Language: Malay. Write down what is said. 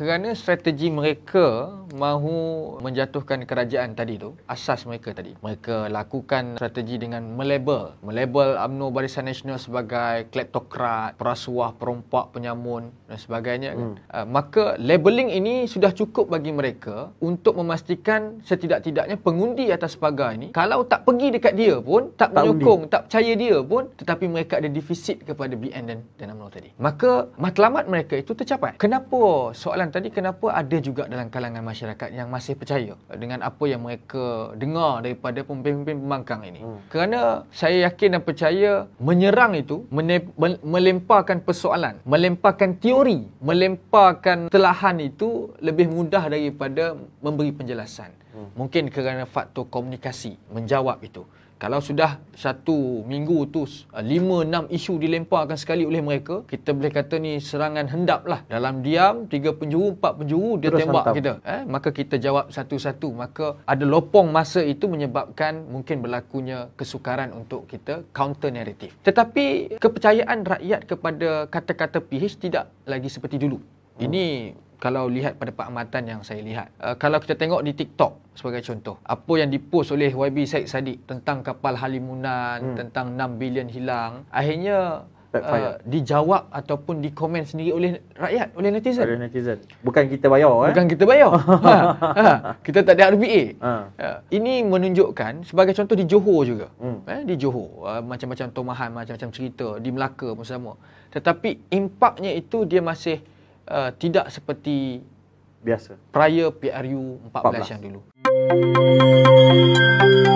kerana strategi mereka mahu menjatuhkan kerajaan tadi tu asas mereka tadi mereka lakukan strategi dengan melabel melabel UMNO Barisan Nasional sebagai kleptokrat perasuah perompak penyamun dan sebagainya kan. hmm. uh, maka labeling ini sudah cukup bagi mereka untuk memastikan setidak-tidaknya pengundi atas pagar ini kalau tak pergi dekat dia pun tak, tak menyokong undi. tak percaya dia pun tetapi mereka ada defisit kepada BN dan, dan UMNO tadi maka matlamat mereka itu tercapai kenapa soalan tadi kenapa ada juga dalam kalangan masyarakat yang masih percaya dengan apa yang mereka dengar daripada pemimpin-pemimpin pembangkang ini? Hmm. Kerana saya yakin dan percaya menyerang itu melemparkan persoalan, melemparkan teori, melemparkan telahan itu lebih mudah daripada memberi penjelasan hmm. mungkin kerana faktor komunikasi menjawab itu kalau sudah satu minggu tu eh, lima enam isu dilemparkan sekali oleh mereka kita boleh kata ni serangan hendap lah dalam diam tiga penjuru empat penjuru dia Terus tembak hantam. kita eh? maka kita jawab satu-satu maka ada lopong masa itu menyebabkan mungkin berlakunya kesukaran untuk kita counter narrative tetapi kepercayaan rakyat kepada kata-kata PH tidak lagi seperti dulu hmm. ini kalau lihat pada perkhidmatan yang saya lihat. Uh, kalau kita tengok di TikTok sebagai contoh, apa yang dipost oleh YB Said Sadiq tentang kapal Halimunan, hmm. tentang 6 bilion hilang, akhirnya uh, dijawab ataupun dikomen sendiri oleh rakyat, oleh netizen. Oleh netizen. Bukan kita bayar. Eh? Bukan kita bayar. ha, ha, kita tak ada RBA. Ha. Ha. Ini menunjukkan sebagai contoh di Johor juga. Hmm. Eh, di Johor. Uh, macam-macam tomahan, macam-macam cerita. Di Melaka pun sama. Tetapi impaknya itu dia masih Uh, tidak seperti biasa prior PRU 14 Papalas. yang dulu. Thank you.